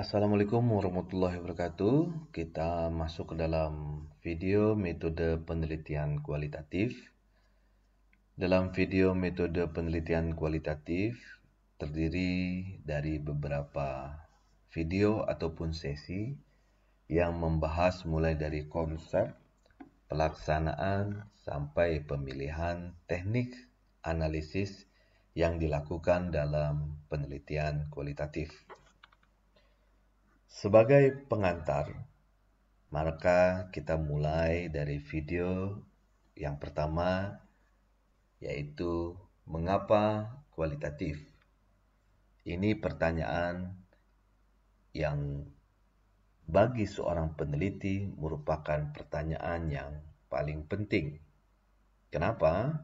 Assalamualaikum warahmatullahi wabarakatuh. Kita masuk ke dalam video metode penelitian kualitatif. Dalam video metode penelitian kualitatif terdiri dari beberapa video ataupun sesi yang membahas mulai dari konsep, pelaksanaan, sampai pemilihan teknik analisis yang dilakukan dalam penelitian kualitatif. Sebagai pengantar, maka kita mulai dari video yang pertama yaitu mengapa kualitatif. Ini pertanyaan yang bagi seorang peneliti merupakan pertanyaan yang paling penting. Kenapa?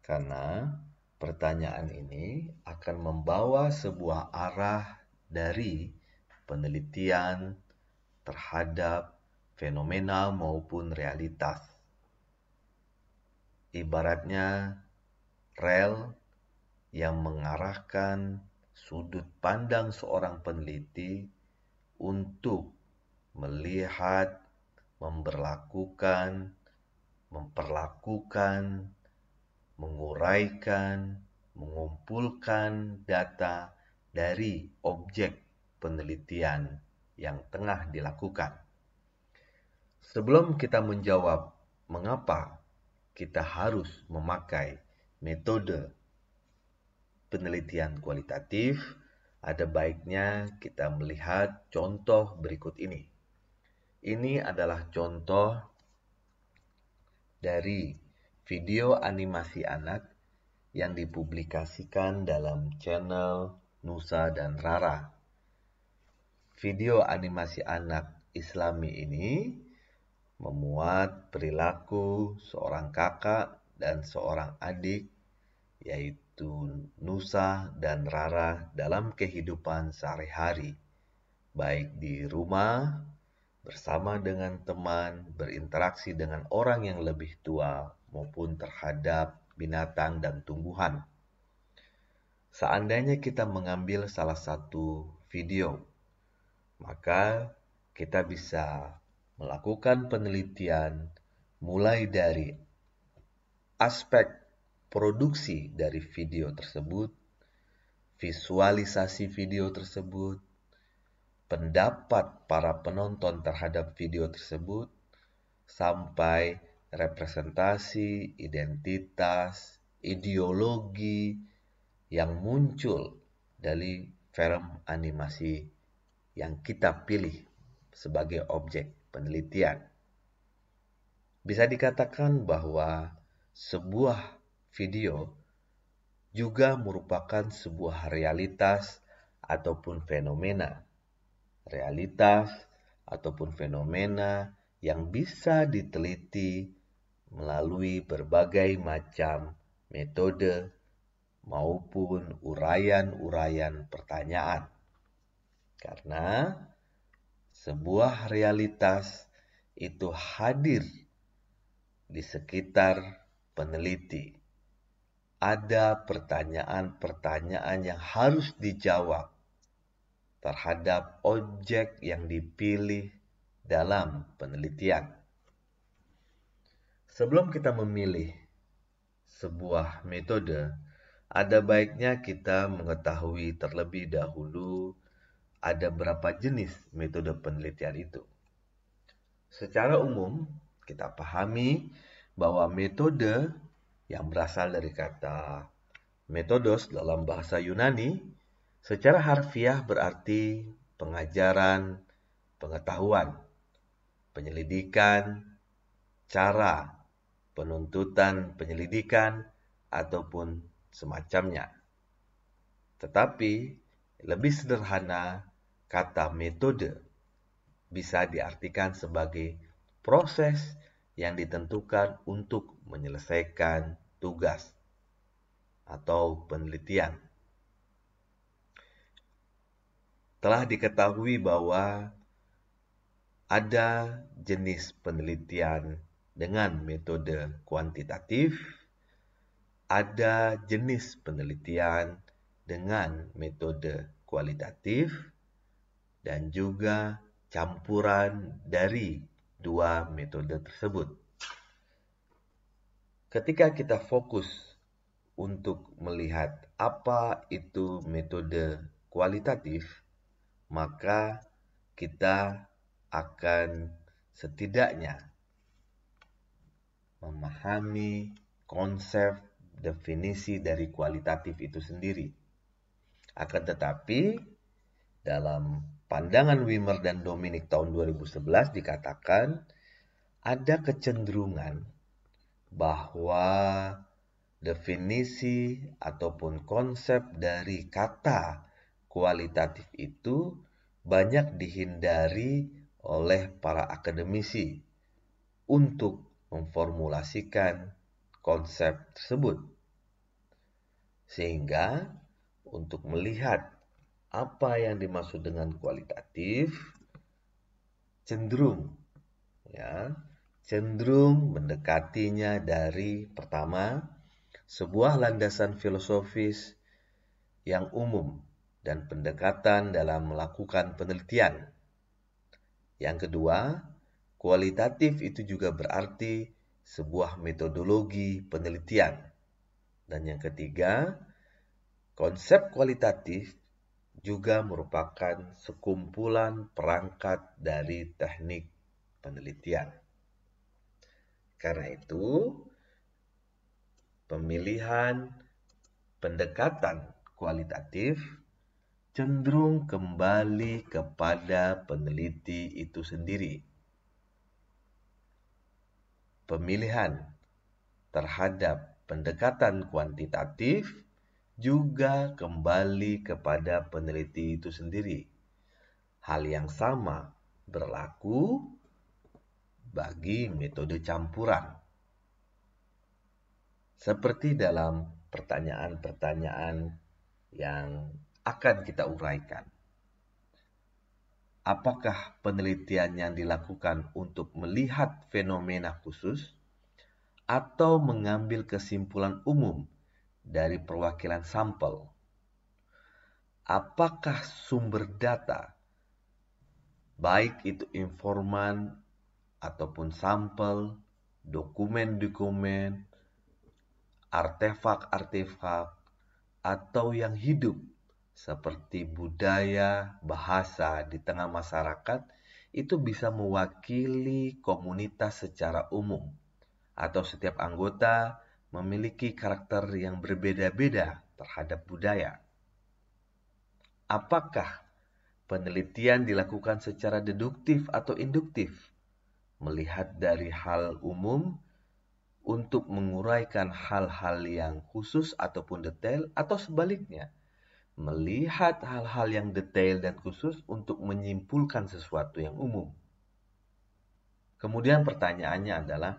Karena pertanyaan ini akan membawa sebuah arah dari penelitian terhadap fenomena maupun realitas. Ibaratnya rel yang mengarahkan sudut pandang seorang peneliti untuk melihat, memperlakukan, memperlakukan, menguraikan, mengumpulkan data dari objek penelitian yang tengah dilakukan. Sebelum kita menjawab mengapa kita harus memakai metode penelitian kualitatif, ada baiknya kita melihat contoh berikut ini. Ini adalah contoh dari video animasi anak yang dipublikasikan dalam channel Nusa dan Rara Video animasi anak Islami ini memuat perilaku seorang kakak dan seorang adik, yaitu Nusa dan Rara, dalam kehidupan sehari-hari, baik di rumah, bersama dengan teman, berinteraksi dengan orang yang lebih tua, maupun terhadap binatang dan tumbuhan. Seandainya kita mengambil salah satu video maka kita bisa melakukan penelitian mulai dari aspek produksi dari video tersebut, visualisasi video tersebut, pendapat para penonton terhadap video tersebut, sampai representasi, identitas, ideologi yang muncul dari film animasi yang kita pilih sebagai objek penelitian. Bisa dikatakan bahwa sebuah video juga merupakan sebuah realitas ataupun fenomena. Realitas ataupun fenomena yang bisa diteliti melalui berbagai macam metode maupun uraian-uraian pertanyaan. Karena sebuah realitas itu hadir di sekitar peneliti. Ada pertanyaan-pertanyaan yang harus dijawab terhadap objek yang dipilih dalam penelitian. Sebelum kita memilih sebuah metode, ada baiknya kita mengetahui terlebih dahulu ada berapa jenis metode penelitian itu. Secara umum, kita pahami bahwa metode yang berasal dari kata metodos dalam bahasa Yunani secara harfiah berarti pengajaran, pengetahuan, penyelidikan, cara, penuntutan penyelidikan, ataupun semacamnya. Tetapi lebih sederhana Kata metode bisa diartikan sebagai proses yang ditentukan untuk menyelesaikan tugas atau penelitian. Telah diketahui bahwa ada jenis penelitian dengan metode kuantitatif, ada jenis penelitian dengan metode kualitatif, dan juga campuran dari dua metode tersebut. Ketika kita fokus untuk melihat apa itu metode kualitatif, maka kita akan setidaknya memahami konsep definisi dari kualitatif itu sendiri. Akan tetapi, dalam Pandangan Wimmer dan Dominic tahun 2011 dikatakan ada kecenderungan bahwa definisi ataupun konsep dari kata kualitatif itu banyak dihindari oleh para akademisi untuk memformulasikan konsep tersebut. Sehingga untuk melihat apa yang dimaksud dengan kualitatif cenderung ya cenderung mendekatinya dari pertama sebuah landasan filosofis yang umum dan pendekatan dalam melakukan penelitian. Yang kedua, kualitatif itu juga berarti sebuah metodologi penelitian. Dan yang ketiga, konsep kualitatif juga merupakan sekumpulan perangkat dari teknik penelitian. Karena itu, pemilihan pendekatan kualitatif cenderung kembali kepada peneliti itu sendiri. Pemilihan terhadap pendekatan kuantitatif juga kembali kepada peneliti itu sendiri. Hal yang sama berlaku bagi metode campuran. Seperti dalam pertanyaan-pertanyaan yang akan kita uraikan. Apakah penelitian yang dilakukan untuk melihat fenomena khusus atau mengambil kesimpulan umum dari perwakilan sampel. Apakah sumber data, baik itu informan ataupun sampel, dokumen-dokumen, artefak-artefak, atau yang hidup seperti budaya, bahasa di tengah masyarakat itu bisa mewakili komunitas secara umum atau setiap anggota memiliki karakter yang berbeda-beda terhadap budaya. Apakah penelitian dilakukan secara deduktif atau induktif? Melihat dari hal umum untuk menguraikan hal-hal yang khusus ataupun detail atau sebaliknya, melihat hal-hal yang detail dan khusus untuk menyimpulkan sesuatu yang umum. Kemudian pertanyaannya adalah,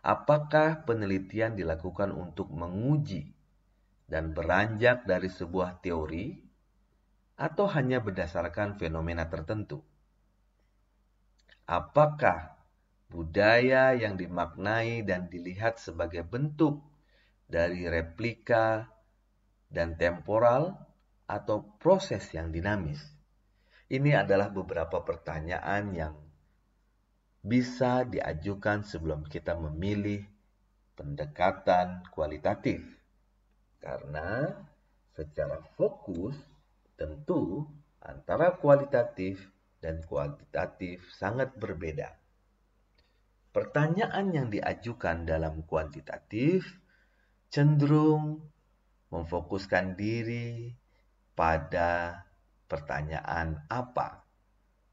apakah penelitian dilakukan untuk menguji dan beranjak dari sebuah teori atau hanya berdasarkan fenomena tertentu? Apakah budaya yang dimaknai dan dilihat sebagai bentuk dari replika dan temporal atau proses yang dinamis? Ini adalah beberapa pertanyaan yang bisa diajukan sebelum kita memilih pendekatan kualitatif. Karena secara fokus tentu antara kualitatif dan kuantitatif sangat berbeda. Pertanyaan yang diajukan dalam kuantitatif cenderung memfokuskan diri pada pertanyaan apa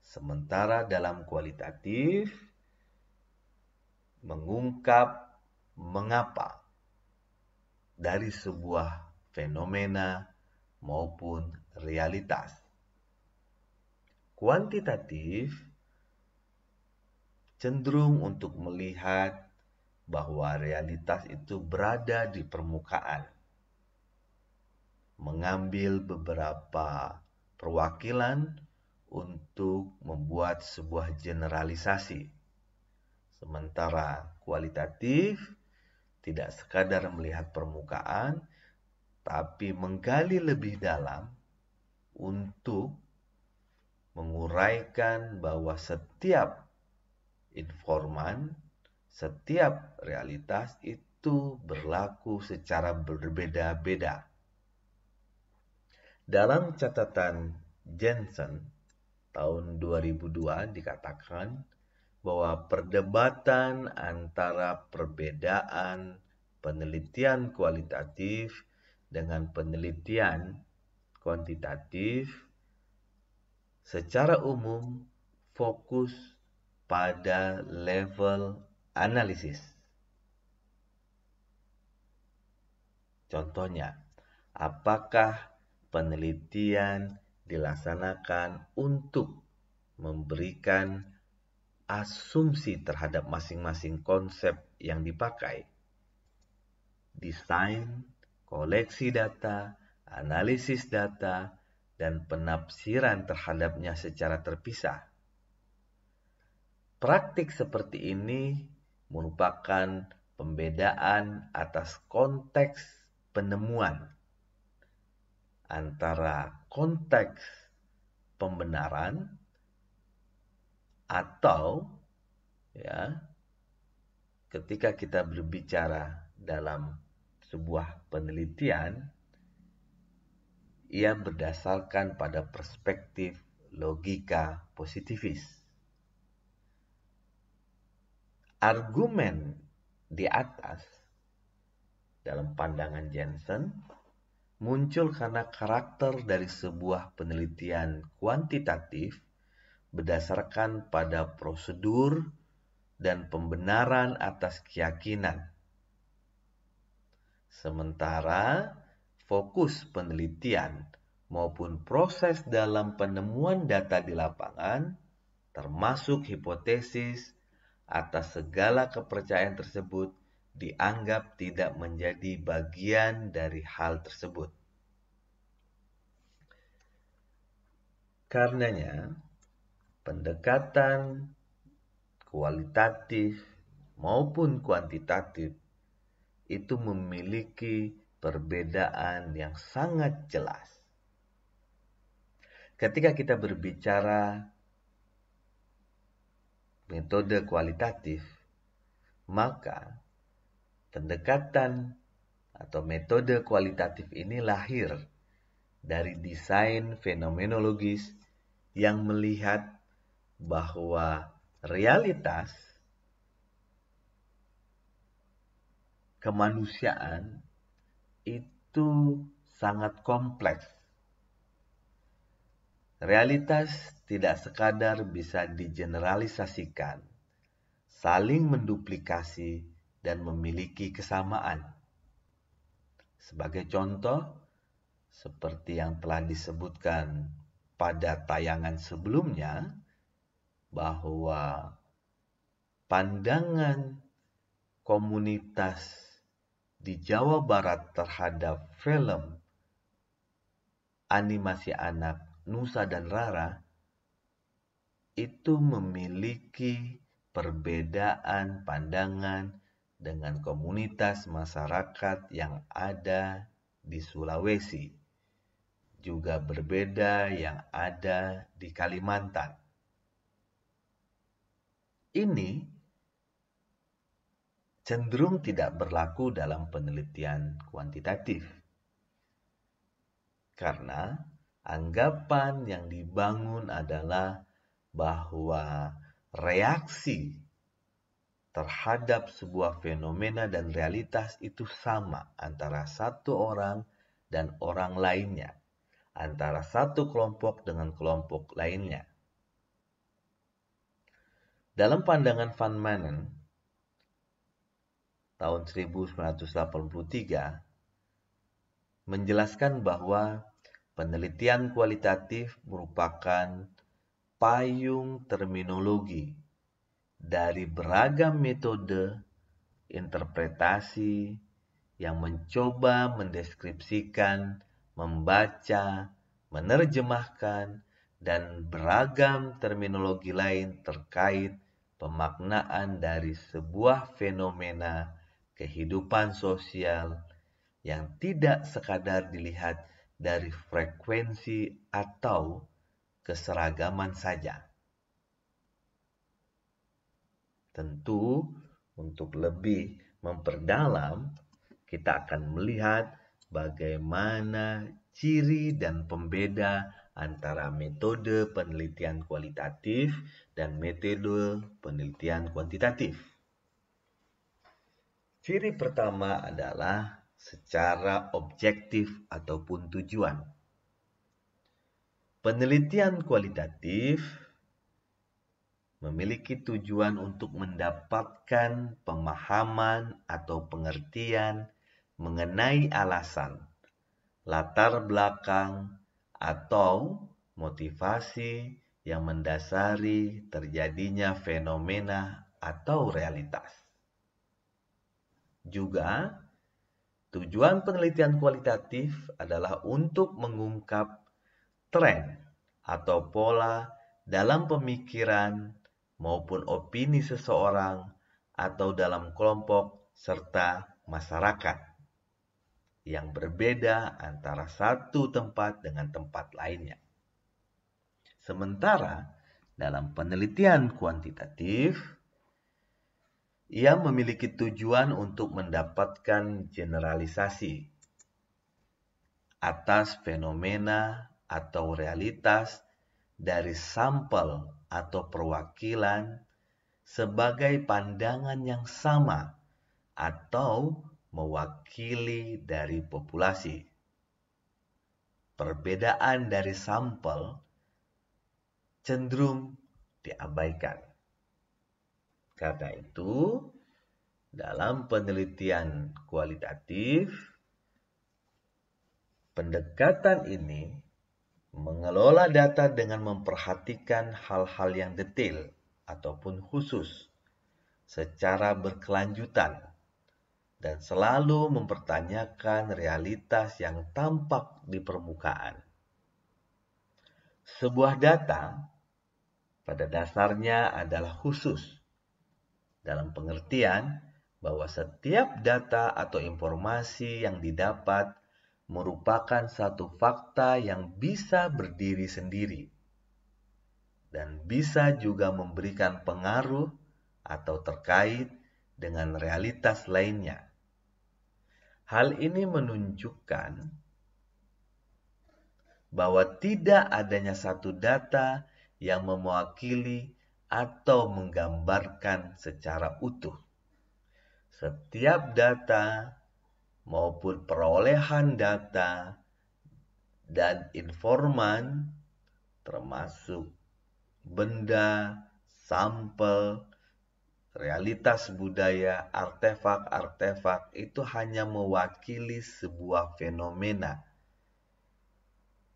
Sementara dalam kualitatif mengungkap mengapa dari sebuah fenomena maupun realitas. Kuantitatif cenderung untuk melihat bahwa realitas itu berada di permukaan, mengambil beberapa perwakilan untuk membuat sebuah generalisasi. Sementara kualitatif tidak sekadar melihat permukaan, tapi menggali lebih dalam untuk menguraikan bahwa setiap informan, setiap realitas itu berlaku secara berbeda-beda. Dalam catatan Jensen, tahun 2002 dikatakan bahwa perdebatan antara perbedaan penelitian kualitatif dengan penelitian kuantitatif secara umum fokus pada level analisis. Contohnya, apakah penelitian dilaksanakan untuk memberikan asumsi terhadap masing-masing konsep yang dipakai. Desain, koleksi data, analisis data, dan penafsiran terhadapnya secara terpisah. Praktik seperti ini merupakan pembedaan atas konteks penemuan antara konteks pembenaran atau ya ketika kita berbicara dalam sebuah penelitian ia berdasarkan pada perspektif logika positivis. Argumen di atas dalam pandangan Jensen muncul karena karakter dari sebuah penelitian kuantitatif berdasarkan pada prosedur dan pembenaran atas keyakinan. Sementara fokus penelitian maupun proses dalam penemuan data di lapangan, termasuk hipotesis atas segala kepercayaan tersebut, dianggap tidak menjadi bagian dari hal tersebut. Karenanya, pendekatan kualitatif maupun kuantitatif itu memiliki perbedaan yang sangat jelas. Ketika kita berbicara metode kualitatif, maka Pendekatan atau metode kualitatif ini lahir dari desain fenomenologis yang melihat bahwa realitas kemanusiaan itu sangat kompleks. Realitas tidak sekadar bisa digeneralisasikan, saling menduplikasi dan memiliki kesamaan. Sebagai contoh, seperti yang telah disebutkan pada tayangan sebelumnya, bahwa pandangan komunitas di Jawa Barat terhadap film animasi anak Nusa dan Rara itu memiliki perbedaan pandangan dengan komunitas masyarakat yang ada di Sulawesi, juga berbeda yang ada di Kalimantan. Ini cenderung tidak berlaku dalam penelitian kuantitatif, karena anggapan yang dibangun adalah bahwa reaksi terhadap sebuah fenomena dan realitas itu sama antara satu orang dan orang lainnya, antara satu kelompok dengan kelompok lainnya. Dalam pandangan Van Manen tahun 1983 menjelaskan bahwa penelitian kualitatif merupakan payung terminologi dari beragam metode interpretasi yang mencoba mendeskripsikan, membaca, menerjemahkan, dan beragam terminologi lain terkait pemaknaan dari sebuah fenomena kehidupan sosial yang tidak sekadar dilihat dari frekuensi atau keseragaman saja. Tentu untuk lebih memperdalam kita akan melihat bagaimana ciri dan pembeda antara metode penelitian kualitatif dan metode penelitian kuantitatif. Ciri pertama adalah secara objektif ataupun tujuan. Penelitian kualitatif memiliki tujuan untuk mendapatkan pemahaman atau pengertian mengenai alasan, latar belakang, atau motivasi yang mendasari terjadinya fenomena atau realitas. Juga, tujuan penelitian kualitatif adalah untuk mengungkap tren atau pola dalam pemikiran maupun opini seseorang atau dalam kelompok serta masyarakat yang berbeda antara satu tempat dengan tempat lainnya. Sementara dalam penelitian kuantitatif, ia memiliki tujuan untuk mendapatkan generalisasi atas fenomena atau realitas dari sampel atau perwakilan sebagai pandangan yang sama atau mewakili dari populasi. Perbedaan dari sampel cenderung diabaikan. Karena itu, dalam penelitian kualitatif, pendekatan ini Mengelola data dengan memperhatikan hal-hal yang detail ataupun khusus secara berkelanjutan dan selalu mempertanyakan realitas yang tampak di permukaan. Sebuah data pada dasarnya adalah khusus dalam pengertian bahwa setiap data atau informasi yang didapat merupakan satu fakta yang bisa berdiri sendiri dan bisa juga memberikan pengaruh atau terkait dengan realitas lainnya. Hal ini menunjukkan bahwa tidak adanya satu data yang mewakili atau menggambarkan secara utuh. Setiap data maupun perolehan data dan informan termasuk benda, sampel, realitas budaya, artefak-artefak itu hanya mewakili sebuah fenomena.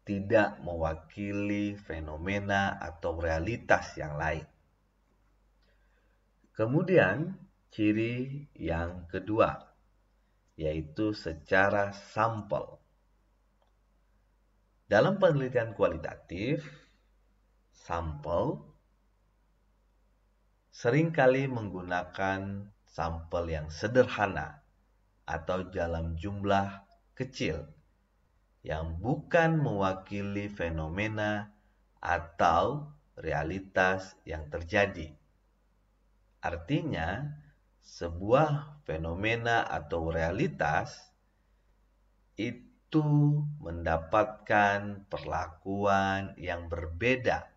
Tidak mewakili fenomena atau realitas yang lain. Kemudian, ciri yang kedua, yaitu secara sampel. Dalam penelitian kualitatif, sampel seringkali menggunakan sampel yang sederhana atau dalam jumlah kecil yang bukan mewakili fenomena atau realitas yang terjadi. Artinya, sebuah fenomena atau realitas itu mendapatkan perlakuan yang berbeda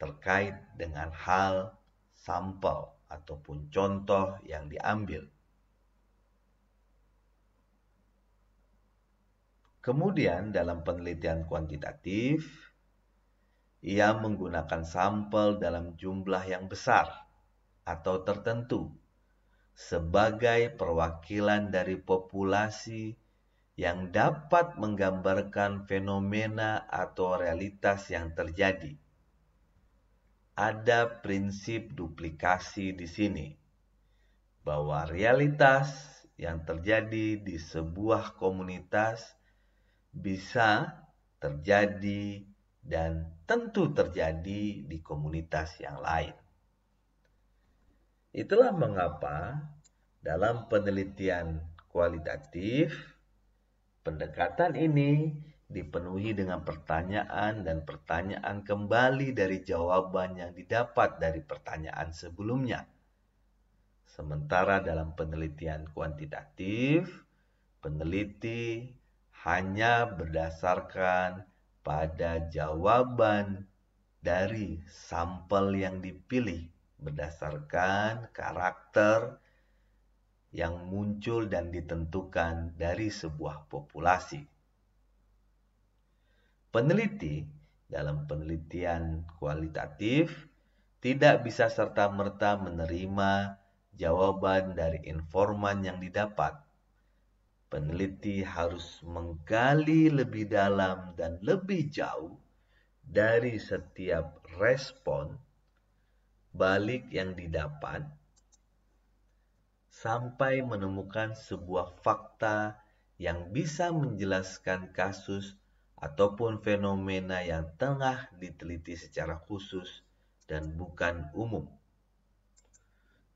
terkait dengan hal sampel ataupun contoh yang diambil. Kemudian dalam penelitian kuantitatif, ia menggunakan sampel dalam jumlah yang besar atau tertentu sebagai perwakilan dari populasi yang dapat menggambarkan fenomena atau realitas yang terjadi. Ada prinsip duplikasi di sini, bahwa realitas yang terjadi di sebuah komunitas bisa terjadi dan tentu terjadi di komunitas yang lain. Itulah mengapa dalam penelitian kualitatif pendekatan ini dipenuhi dengan pertanyaan dan pertanyaan kembali dari jawaban yang didapat dari pertanyaan sebelumnya. Sementara dalam penelitian kuantitatif, peneliti hanya berdasarkan pada jawaban dari sampel yang dipilih berdasarkan karakter yang muncul dan ditentukan dari sebuah populasi. Peneliti dalam penelitian kualitatif tidak bisa serta-merta menerima jawaban dari informan yang didapat. Peneliti harus menggali lebih dalam dan lebih jauh dari setiap respon balik yang didapat sampai menemukan sebuah fakta yang bisa menjelaskan kasus ataupun fenomena yang tengah diteliti secara khusus dan bukan umum.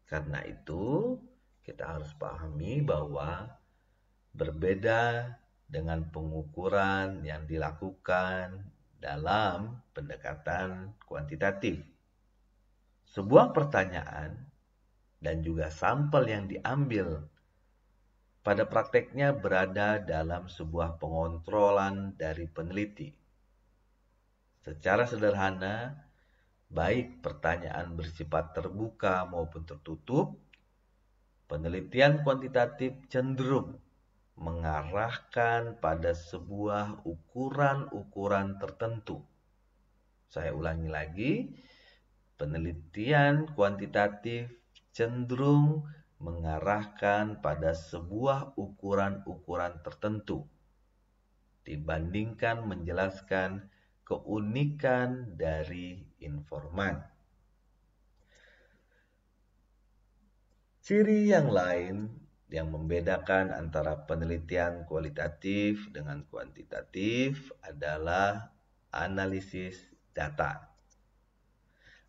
Karena itu, kita harus pahami bahwa berbeda dengan pengukuran yang dilakukan dalam pendekatan kuantitatif sebuah pertanyaan dan juga sampel yang diambil pada prakteknya berada dalam sebuah pengontrolan dari peneliti. Secara sederhana, baik pertanyaan bersifat terbuka maupun tertutup, penelitian kuantitatif cenderung mengarahkan pada sebuah ukuran-ukuran tertentu. Saya ulangi lagi, Penelitian kuantitatif cenderung mengarahkan pada sebuah ukuran-ukuran tertentu dibandingkan menjelaskan keunikan dari informan. Ciri yang lain yang membedakan antara penelitian kualitatif dengan kuantitatif adalah analisis data.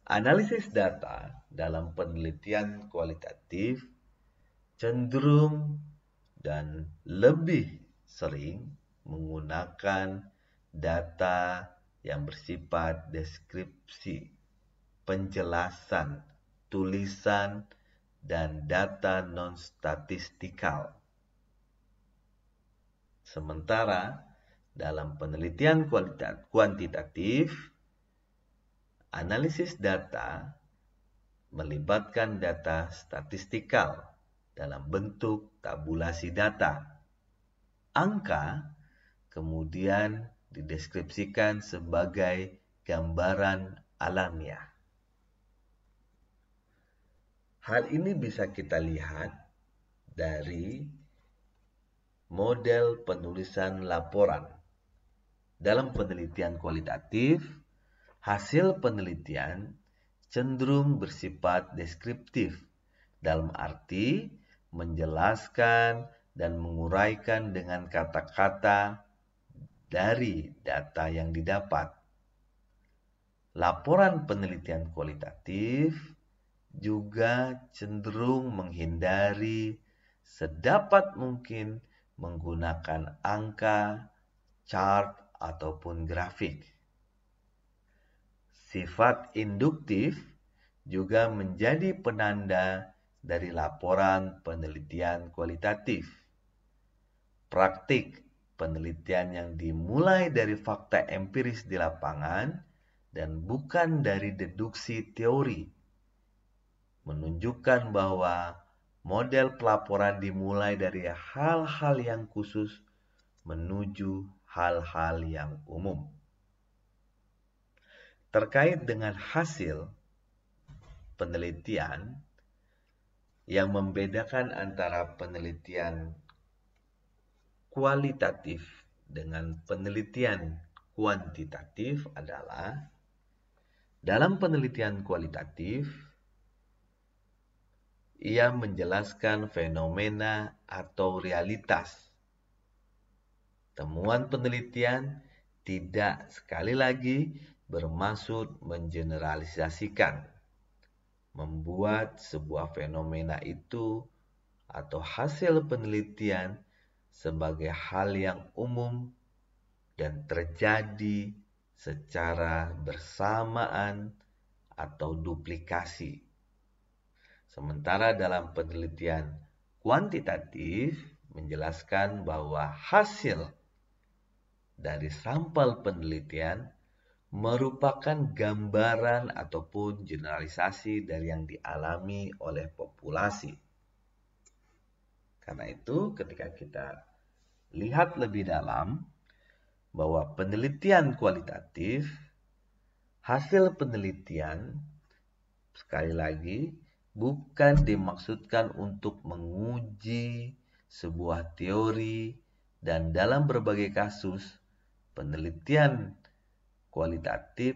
Analisis data dalam penelitian kualitatif cenderung dan lebih sering menggunakan data yang bersifat deskripsi, penjelasan, tulisan, dan data non-statistikal. Sementara dalam penelitian kuantitatif, Analisis data melibatkan data statistikal dalam bentuk tabulasi data. Angka kemudian dideskripsikan sebagai gambaran alamiah. Hal ini bisa kita lihat dari model penulisan laporan. Dalam penelitian kualitatif, Hasil penelitian cenderung bersifat deskriptif, dalam arti menjelaskan dan menguraikan dengan kata-kata dari data yang didapat. Laporan penelitian kualitatif juga cenderung menghindari sedapat mungkin menggunakan angka, chart, ataupun grafik. Sifat induktif juga menjadi penanda dari laporan penelitian kualitatif. Praktik penelitian yang dimulai dari fakta empiris di lapangan dan bukan dari deduksi teori menunjukkan bahwa model pelaporan dimulai dari hal-hal yang khusus menuju hal-hal yang umum terkait dengan hasil penelitian yang membedakan antara penelitian kualitatif dengan penelitian kuantitatif adalah dalam penelitian kualitatif ia menjelaskan fenomena atau realitas. Temuan penelitian tidak sekali lagi bermaksud mengeneralisasikan, membuat sebuah fenomena itu atau hasil penelitian sebagai hal yang umum dan terjadi secara bersamaan atau duplikasi. Sementara dalam penelitian kuantitatif menjelaskan bahwa hasil dari sampel penelitian merupakan gambaran ataupun generalisasi dari yang dialami oleh populasi. Karena itu, ketika kita lihat lebih dalam bahwa penelitian kualitatif, hasil penelitian, sekali lagi, bukan dimaksudkan untuk menguji sebuah teori, dan dalam berbagai kasus, penelitian kualitatif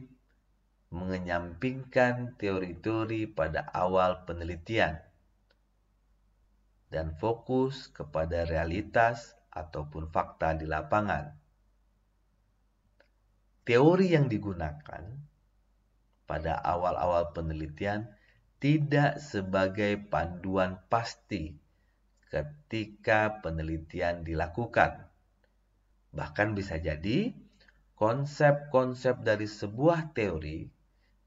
mengenyampingkan teori-teori pada awal penelitian dan fokus kepada realitas ataupun fakta di lapangan. Teori yang digunakan pada awal-awal penelitian tidak sebagai panduan pasti ketika penelitian dilakukan. Bahkan bisa jadi konsep-konsep dari sebuah teori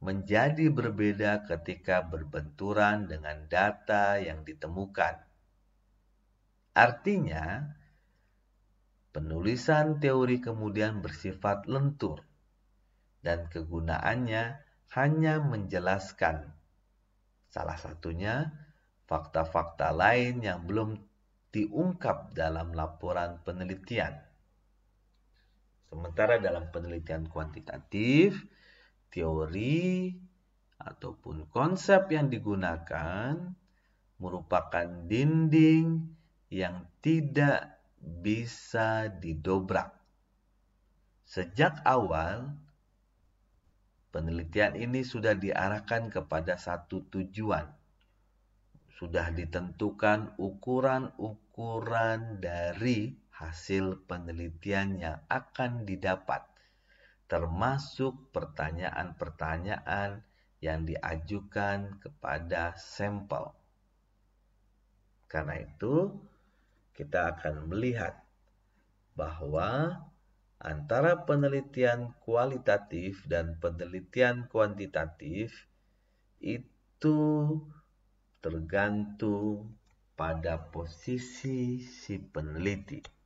menjadi berbeda ketika berbenturan dengan data yang ditemukan. Artinya, penulisan teori kemudian bersifat lentur dan kegunaannya hanya menjelaskan salah satunya fakta-fakta lain yang belum diungkap dalam laporan penelitian. Sementara dalam penelitian kuantitatif, teori ataupun konsep yang digunakan merupakan dinding yang tidak bisa didobrak. Sejak awal, penelitian ini sudah diarahkan kepada satu tujuan. Sudah ditentukan ukuran-ukuran dari hasil penelitian yang akan didapat, termasuk pertanyaan-pertanyaan yang diajukan kepada sampel. Karena itu, kita akan melihat bahwa antara penelitian kualitatif dan penelitian kuantitatif itu tergantung pada posisi si peneliti.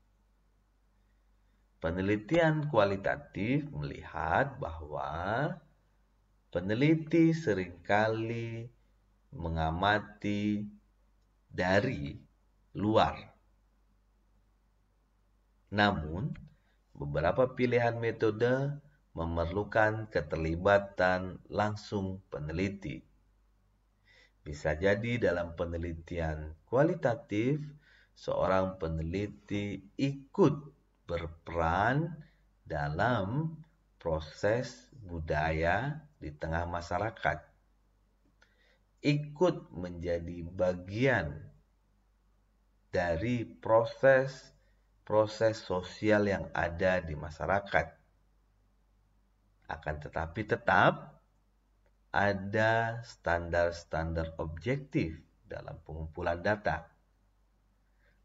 Penelitian kualitatif melihat bahwa peneliti seringkali mengamati dari luar. Namun, beberapa pilihan metode memerlukan keterlibatan langsung peneliti. Bisa jadi dalam penelitian kualitatif, seorang peneliti ikut berperan dalam proses budaya di tengah masyarakat. Ikut menjadi bagian dari proses proses sosial yang ada di masyarakat. Akan tetapi tetap ada standar-standar objektif dalam pengumpulan data.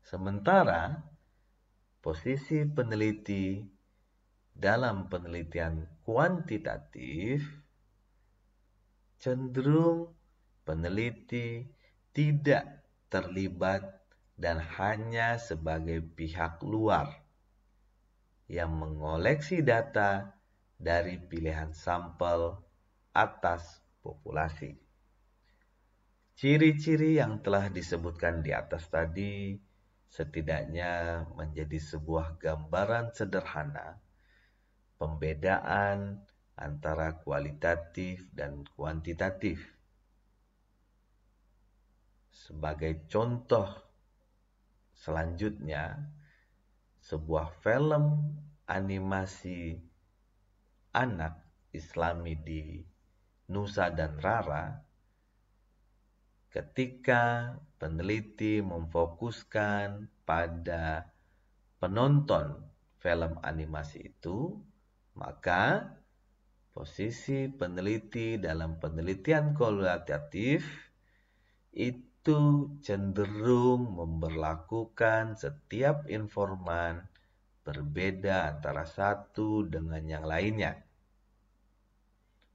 Sementara posisi peneliti dalam penelitian kuantitatif cenderung peneliti tidak terlibat dan hanya sebagai pihak luar yang mengoleksi data dari pilihan sampel atas populasi. Ciri-ciri yang telah disebutkan di atas tadi setidaknya menjadi sebuah gambaran sederhana pembedaan antara kualitatif dan kuantitatif. Sebagai contoh selanjutnya, sebuah film animasi anak Islami di Nusa dan Rara ketika peneliti memfokuskan pada penonton film animasi itu, maka posisi peneliti dalam penelitian kualitatif itu cenderung memperlakukan setiap informan berbeda antara satu dengan yang lainnya.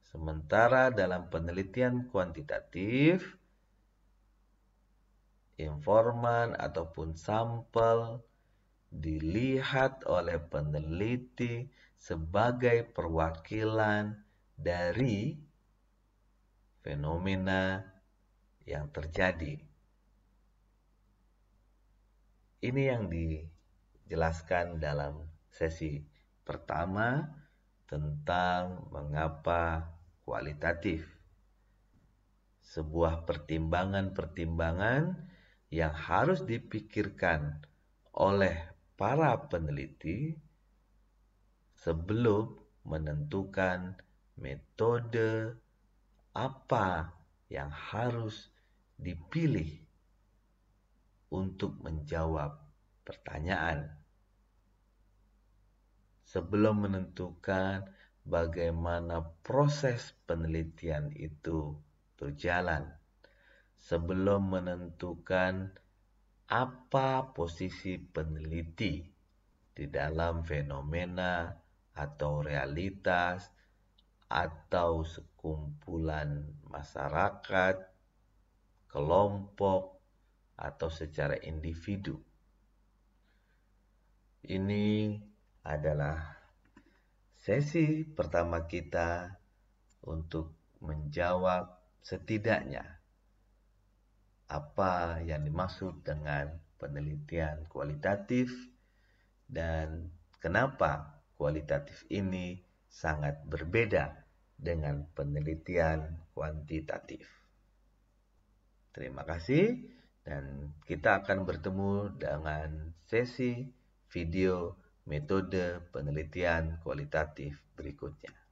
Sementara dalam penelitian kuantitatif, informan ataupun sampel dilihat oleh peneliti sebagai perwakilan dari fenomena yang terjadi. Ini yang dijelaskan dalam sesi pertama tentang mengapa kualitatif. Sebuah pertimbangan-pertimbangan yang harus dipikirkan oleh para peneliti sebelum menentukan metode apa yang harus dipilih untuk menjawab pertanyaan. Sebelum menentukan bagaimana proses penelitian itu berjalan sebelum menentukan apa posisi peneliti di dalam fenomena atau realitas atau sekumpulan masyarakat, kelompok, atau secara individu. Ini adalah sesi pertama kita untuk menjawab setidaknya apa yang dimaksud dengan penelitian kualitatif dan kenapa kualitatif ini sangat berbeda dengan penelitian kuantitatif. Terima kasih dan kita akan bertemu dengan sesi video metode penelitian kualitatif berikutnya.